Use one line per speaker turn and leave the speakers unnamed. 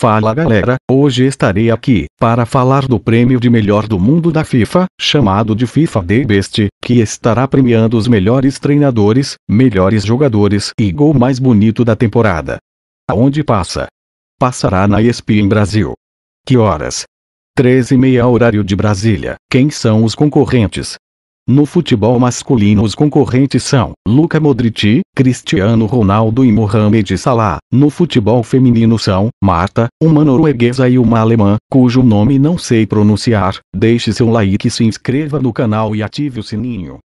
Fala galera, hoje estarei aqui para falar do prêmio de melhor do mundo da FIFA, chamado de FIFA The Best, que estará premiando os melhores treinadores, melhores jogadores e gol mais bonito da temporada. Aonde passa? Passará na ESPN Brasil. Que horas? 13h30 horário de Brasília. Quem são os concorrentes? No futebol masculino os concorrentes são Luca Modric, Cristiano Ronaldo e Mohamed Salah. No futebol feminino são Marta, uma norueguesa e uma alemã, cujo nome não sei pronunciar. Deixe seu like se inscreva no canal e ative o sininho.